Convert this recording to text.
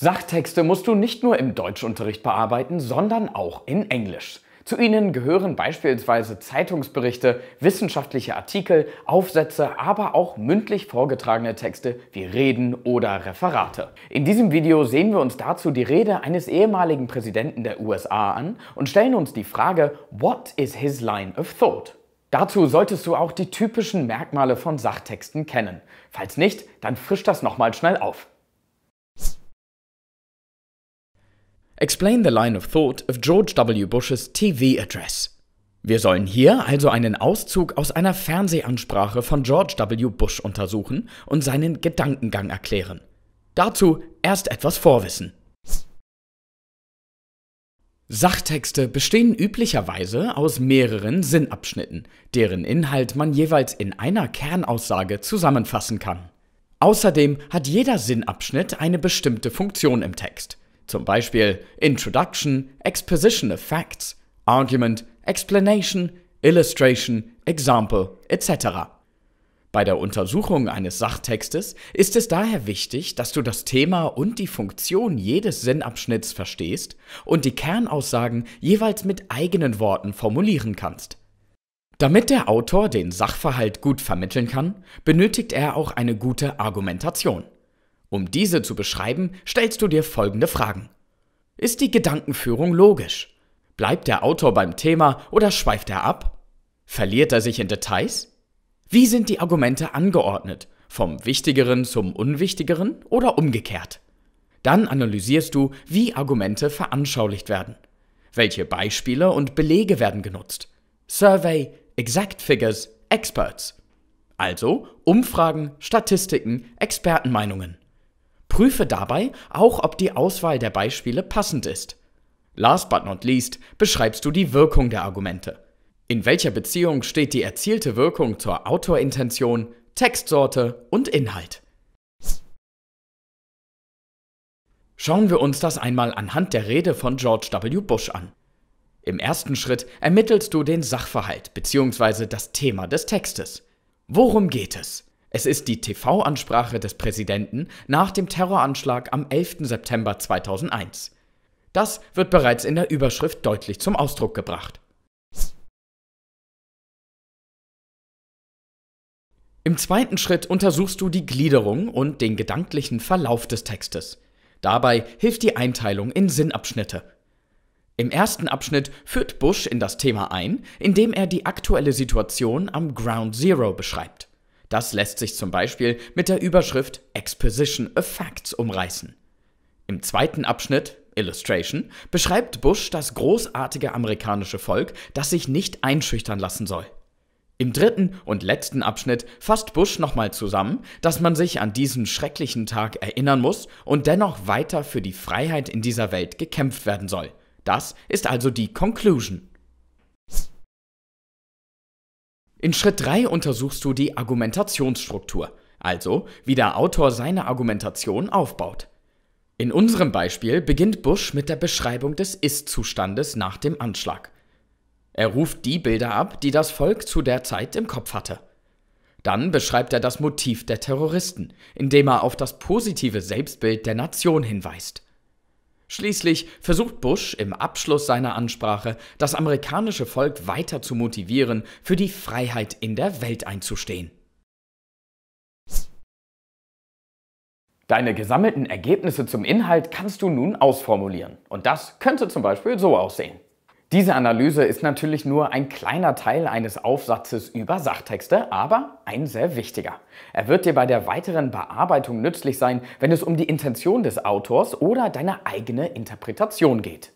Sachtexte musst du nicht nur im Deutschunterricht bearbeiten, sondern auch in Englisch. Zu ihnen gehören beispielsweise Zeitungsberichte, wissenschaftliche Artikel, Aufsätze, aber auch mündlich vorgetragene Texte wie Reden oder Referate. In diesem Video sehen wir uns dazu die Rede eines ehemaligen Präsidenten der USA an und stellen uns die Frage, what is his line of thought? Dazu solltest du auch die typischen Merkmale von Sachtexten kennen. Falls nicht, dann frisch das nochmal schnell auf. explain the line of thought of George W. Bush's TV address. Wir sollen hier also einen Auszug aus einer Fernsehansprache von George W. Bush untersuchen und seinen Gedankengang erklären. Dazu erst etwas Vorwissen. Sachtexte bestehen üblicherweise aus mehreren Sinnabschnitten, deren Inhalt man jeweils in einer Kernaussage zusammenfassen kann. Außerdem hat jeder Sinnabschnitt eine bestimmte Funktion im Text. Zum Beispiel Introduction, Exposition of Facts, Argument, Explanation, Illustration, Example etc. Bei der Untersuchung eines Sachtextes ist es daher wichtig, dass du das Thema und die Funktion jedes Sinnabschnitts verstehst und die Kernaussagen jeweils mit eigenen Worten formulieren kannst. Damit der Autor den Sachverhalt gut vermitteln kann, benötigt er auch eine gute Argumentation. Um diese zu beschreiben, stellst du dir folgende Fragen. Ist die Gedankenführung logisch? Bleibt der Autor beim Thema oder schweift er ab? Verliert er sich in Details? Wie sind die Argumente angeordnet? Vom Wichtigeren zum Unwichtigeren oder umgekehrt? Dann analysierst du, wie Argumente veranschaulicht werden. Welche Beispiele und Belege werden genutzt? Survey, Exact Figures, Experts. Also Umfragen, Statistiken, Expertenmeinungen. Prüfe dabei auch, ob die Auswahl der Beispiele passend ist. Last but not least beschreibst du die Wirkung der Argumente. In welcher Beziehung steht die erzielte Wirkung zur Autorintention, Textsorte und Inhalt? Schauen wir uns das einmal anhand der Rede von George W. Bush an. Im ersten Schritt ermittelst du den Sachverhalt bzw. das Thema des Textes. Worum geht es? Es ist die TV-Ansprache des Präsidenten nach dem Terroranschlag am 11. September 2001. Das wird bereits in der Überschrift deutlich zum Ausdruck gebracht. Im zweiten Schritt untersuchst du die Gliederung und den gedanklichen Verlauf des Textes. Dabei hilft die Einteilung in Sinnabschnitte. Im ersten Abschnitt führt Bush in das Thema ein, indem er die aktuelle Situation am Ground Zero beschreibt. Das lässt sich zum Beispiel mit der Überschrift Exposition of Facts umreißen. Im zweiten Abschnitt, Illustration, beschreibt Bush das großartige amerikanische Volk, das sich nicht einschüchtern lassen soll. Im dritten und letzten Abschnitt fasst Bush nochmal zusammen, dass man sich an diesen schrecklichen Tag erinnern muss und dennoch weiter für die Freiheit in dieser Welt gekämpft werden soll. Das ist also die Conclusion. In Schritt 3 untersuchst du die Argumentationsstruktur, also wie der Autor seine Argumentation aufbaut. In unserem Beispiel beginnt Bush mit der Beschreibung des Ist-Zustandes nach dem Anschlag. Er ruft die Bilder ab, die das Volk zu der Zeit im Kopf hatte. Dann beschreibt er das Motiv der Terroristen, indem er auf das positive Selbstbild der Nation hinweist. Schließlich versucht Bush im Abschluss seiner Ansprache, das amerikanische Volk weiter zu motivieren, für die Freiheit in der Welt einzustehen. Deine gesammelten Ergebnisse zum Inhalt kannst du nun ausformulieren. Und das könnte zum Beispiel so aussehen. Diese Analyse ist natürlich nur ein kleiner Teil eines Aufsatzes über Sachtexte, aber ein sehr wichtiger. Er wird dir bei der weiteren Bearbeitung nützlich sein, wenn es um die Intention des Autors oder deine eigene Interpretation geht.